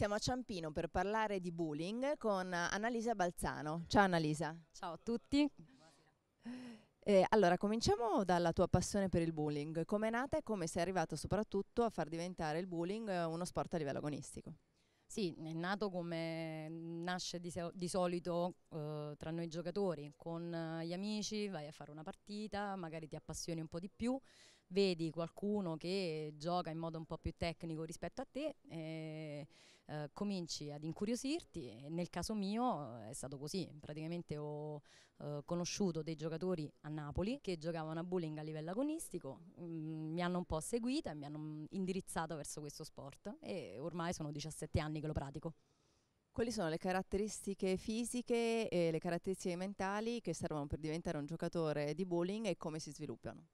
Siamo a Ciampino per parlare di bullying con Annalisa Balzano. Ciao Annalisa. Ciao a tutti. Eh, allora, cominciamo dalla tua passione per il bullying. Come è nata e come sei arrivato soprattutto a far diventare il bullying eh, uno sport a livello agonistico? Sì, è nato come nasce di, di solito eh, tra noi giocatori, con eh, gli amici vai a fare una partita, magari ti appassioni un po' di più, vedi qualcuno che gioca in modo un po' più tecnico rispetto a te, e, eh, cominci ad incuriosirti e nel caso mio è stato così, praticamente ho eh, conosciuto dei giocatori a Napoli che giocavano a bowling a livello agonistico, mm, mi hanno un po' seguita e mi hanno mm, indirizzato verso questo sport e ormai sono 17 anni che lo pratico. Quali sono le caratteristiche fisiche e le caratteristiche mentali che servono per diventare un giocatore di bowling e come si sviluppano?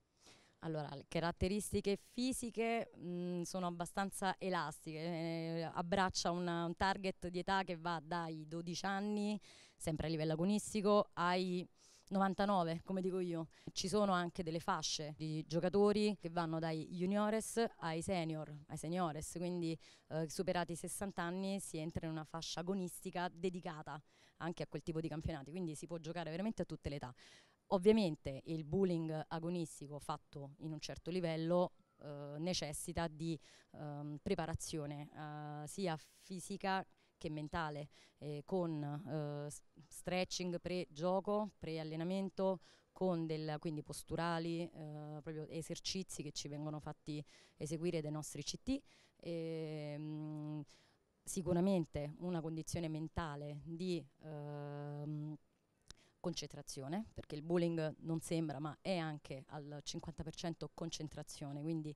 Allora, le caratteristiche fisiche mh, mm, sono abbastanza elastiche, eh, abbraccia una, un target di età che va dai 12 anni, sempre a livello agonistico, ai 99, come dico io. Ci sono anche delle fasce di giocatori che vanno dai juniores ai senior, ai seniores, quindi eh, superati i 60 anni si entra in una fascia agonistica dedicata anche a quel tipo di campionati, quindi si può giocare veramente a tutte le età. Ovviamente il bullying agonistico fatto in un certo livello eh, necessita di ehm, preparazione eh, sia fisica che mentale, eh, con eh, stretching pre-gioco, pre-allenamento, con del, quindi posturali, eh, proprio esercizi che ci vengono fatti eseguire dai nostri CT. E, ehm, mh, sicuramente una condizione mentale di eh, concentrazione, perché il bowling non sembra, ma è anche al 50% concentrazione, quindi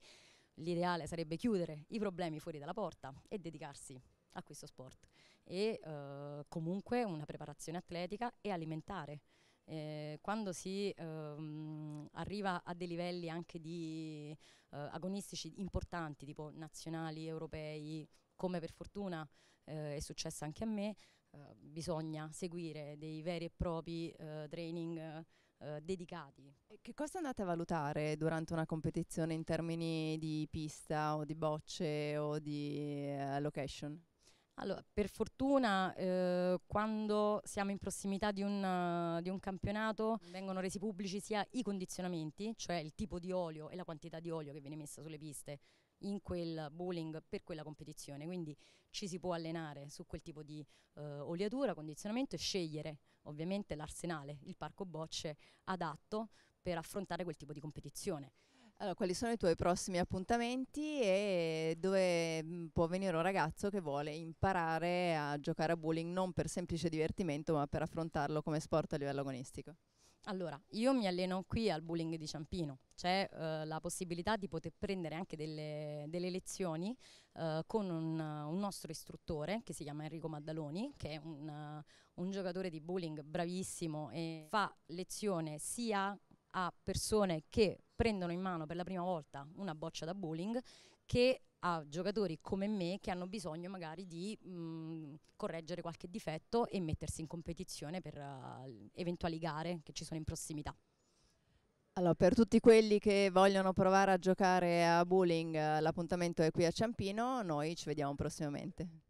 l'ideale sarebbe chiudere i problemi fuori dalla porta e dedicarsi a questo sport e eh, comunque una preparazione atletica e alimentare. Eh, quando si ehm, arriva a dei livelli anche di eh, agonistici importanti, tipo nazionali, europei, come per fortuna eh, è successo anche a me, eh, bisogna seguire dei veri e propri eh, training eh, dedicati. Che cosa andate a valutare durante una competizione in termini di pista o di bocce o di location? Allora, per fortuna eh, quando siamo in prossimità di un, uh, di un, campionato vengono resi pubblici sia i condizionamenti, cioè il tipo di olio e la quantità di olio che viene messa sulle piste in quel bowling per quella competizione, quindi ci si può allenare su quel tipo di uh, oliatura, condizionamento e scegliere ovviamente l'arsenale, il parco bocce adatto per affrontare quel tipo di competizione. Allora, quali sono i tuoi prossimi appuntamenti e dove mm, può venire un ragazzo che vuole imparare a giocare a bowling non per semplice divertimento ma per affrontarlo come sport a livello agonistico? Allora, io mi alleno qui al bowling di Ciampino, c'è eh, la possibilità di poter prendere anche delle, delle lezioni eh, con un, un, nostro istruttore che si chiama Enrico Maddaloni, che è un, un giocatore di bowling bravissimo e fa lezione sia a persone che prendono in mano per la prima volta una boccia da bowling che a giocatori come me che hanno bisogno magari di mh, correggere qualche difetto e mettersi in competizione per uh, eventuali gare che ci sono in prossimità. Allora, per tutti quelli che vogliono provare a giocare a bowling, eh, l'appuntamento è qui a Ciampino, noi ci vediamo prossimamente.